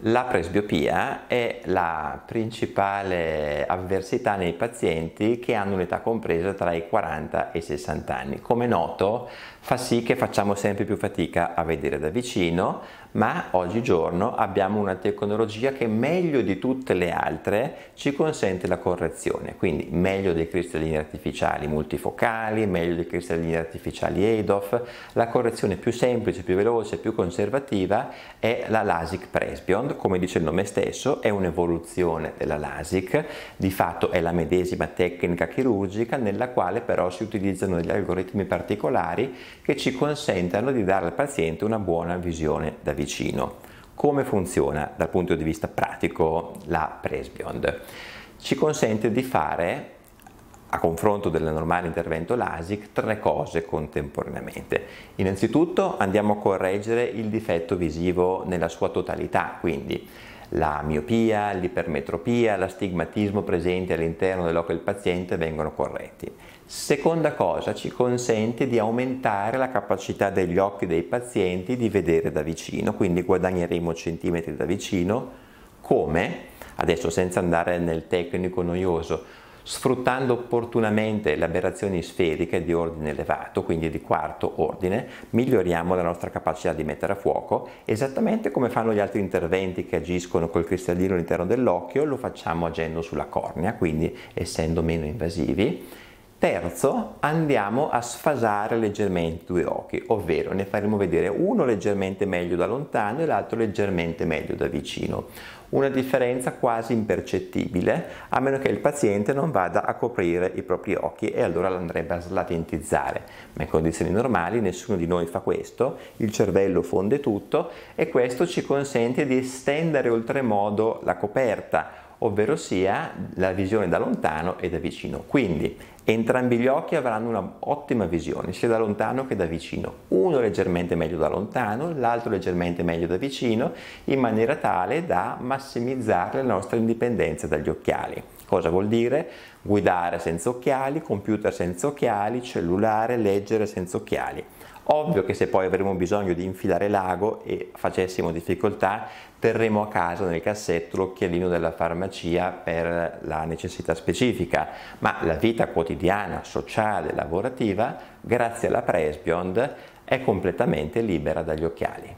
La presbiopia è la principale avversità nei pazienti che hanno un'età compresa tra i 40 e i 60 anni. Come noto fa sì che facciamo sempre più fatica a vedere da vicino, ma oggigiorno abbiamo una tecnologia che meglio di tutte le altre ci consente la correzione, quindi meglio dei cristallini artificiali multifocali, meglio dei cristallini artificiali EDOF, la correzione più semplice, più veloce, più conservativa è la LASIC Presbion Beyond, come dice il nome stesso, è un'evoluzione della LASIK, di fatto è la medesima tecnica chirurgica nella quale però si utilizzano degli algoritmi particolari che ci consentano di dare al paziente una buona visione da vicino. Come funziona dal punto di vista pratico la Presbeyond? Ci consente di fare a confronto del normale intervento LASIK tre cose contemporaneamente. Innanzitutto andiamo a correggere il difetto visivo nella sua totalità, quindi la miopia, l'ipermetropia, l'astigmatismo presente all'interno dell'occhio del paziente vengono corretti. Seconda cosa, ci consente di aumentare la capacità degli occhi dei pazienti di vedere da vicino, quindi guadagneremo centimetri da vicino, come, adesso senza andare nel tecnico noioso, sfruttando opportunamente le aberrazioni sferiche di ordine elevato, quindi di quarto ordine, miglioriamo la nostra capacità di mettere a fuoco, esattamente come fanno gli altri interventi che agiscono col cristallino all'interno dell'occhio, lo facciamo agendo sulla cornea, quindi essendo meno invasivi Terzo, andiamo a sfasare leggermente due occhi, ovvero ne faremo vedere uno leggermente meglio da lontano e l'altro leggermente meglio da vicino. Una differenza quasi impercettibile, a meno che il paziente non vada a coprire i propri occhi e allora l'andrebbe a slatentizzare. Ma in condizioni normali nessuno di noi fa questo, il cervello fonde tutto e questo ci consente di estendere oltremodo la coperta ovvero sia la visione da lontano e da vicino. Quindi entrambi gli occhi avranno un'ottima visione, sia da lontano che da vicino. Uno leggermente meglio da lontano, l'altro leggermente meglio da vicino, in maniera tale da massimizzare la nostra indipendenza dagli occhiali. Cosa vuol dire? Guidare senza occhiali, computer senza occhiali, cellulare, leggere senza occhiali. Ovvio che se poi avremo bisogno di infilare l'ago e facessimo difficoltà, terremo a casa nel cassetto l'occhialino della farmacia per la necessità specifica, ma la vita quotidiana, sociale, lavorativa, grazie alla Presbiond, è completamente libera dagli occhiali.